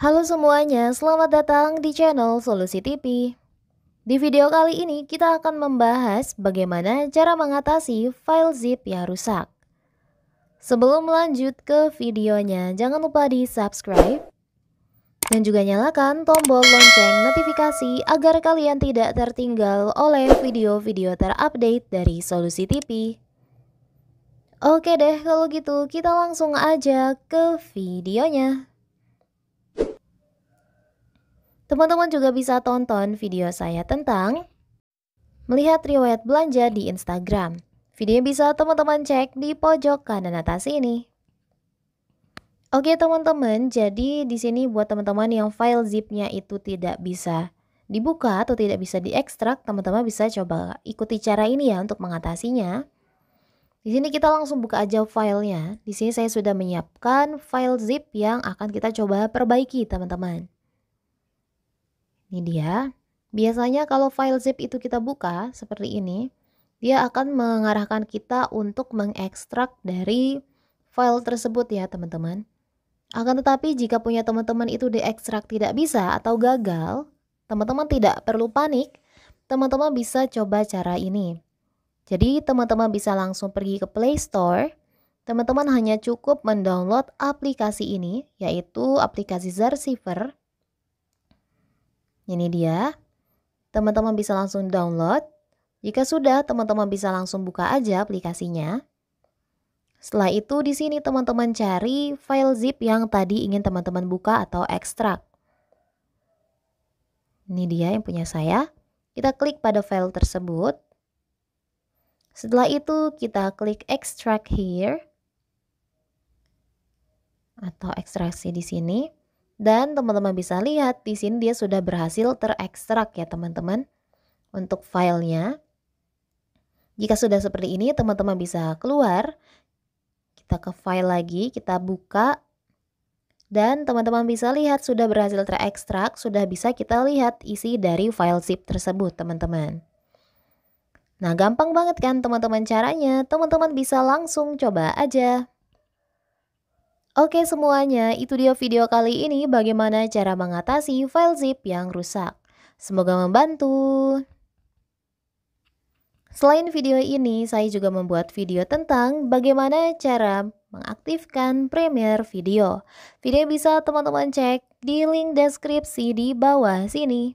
Halo semuanya, selamat datang di channel Solusi TV. Di video kali ini kita akan membahas bagaimana cara mengatasi file zip yang rusak. Sebelum lanjut ke videonya, jangan lupa di subscribe dan juga nyalakan tombol lonceng notifikasi agar kalian tidak tertinggal oleh video-video terupdate dari Solusi TV. Oke deh, kalau gitu kita langsung aja ke videonya. Teman-teman juga bisa tonton video saya tentang melihat riwayat belanja di Instagram. Video bisa teman-teman cek di pojok kanan atas ini. Oke teman-teman, jadi di sini buat teman-teman yang file zipnya itu tidak bisa dibuka atau tidak bisa diekstrak, teman-teman bisa coba ikuti cara ini ya untuk mengatasinya. Di sini kita langsung buka aja filenya. Di sini saya sudah menyiapkan file zip yang akan kita coba perbaiki teman-teman. Ini dia. Biasanya kalau file zip itu kita buka seperti ini, dia akan mengarahkan kita untuk mengekstrak dari file tersebut ya teman-teman. Akan tetapi jika punya teman-teman itu diekstrak tidak bisa atau gagal, teman-teman tidak perlu panik, teman-teman bisa coba cara ini. Jadi teman-teman bisa langsung pergi ke Play Store, teman-teman hanya cukup mendownload aplikasi ini, yaitu aplikasi Zarsiver, ini dia. Teman-teman bisa langsung download. Jika sudah, teman-teman bisa langsung buka aja aplikasinya. Setelah itu di sini teman-teman cari file zip yang tadi ingin teman-teman buka atau ekstrak. Ini dia yang punya saya. Kita klik pada file tersebut. Setelah itu kita klik extract here atau ekstraksi di sini. Dan teman-teman bisa lihat di sini dia sudah berhasil terekstrak ya teman-teman untuk filenya. Jika sudah seperti ini teman-teman bisa keluar. Kita ke file lagi, kita buka. Dan teman-teman bisa lihat sudah berhasil terekstrak, sudah bisa kita lihat isi dari file zip tersebut teman-teman. Nah gampang banget kan teman-teman caranya, teman-teman bisa langsung coba aja. Oke semuanya, itu dia video kali ini bagaimana cara mengatasi file zip yang rusak. Semoga membantu. Selain video ini, saya juga membuat video tentang bagaimana cara mengaktifkan Premiere Video. Video bisa teman-teman cek di link deskripsi di bawah sini.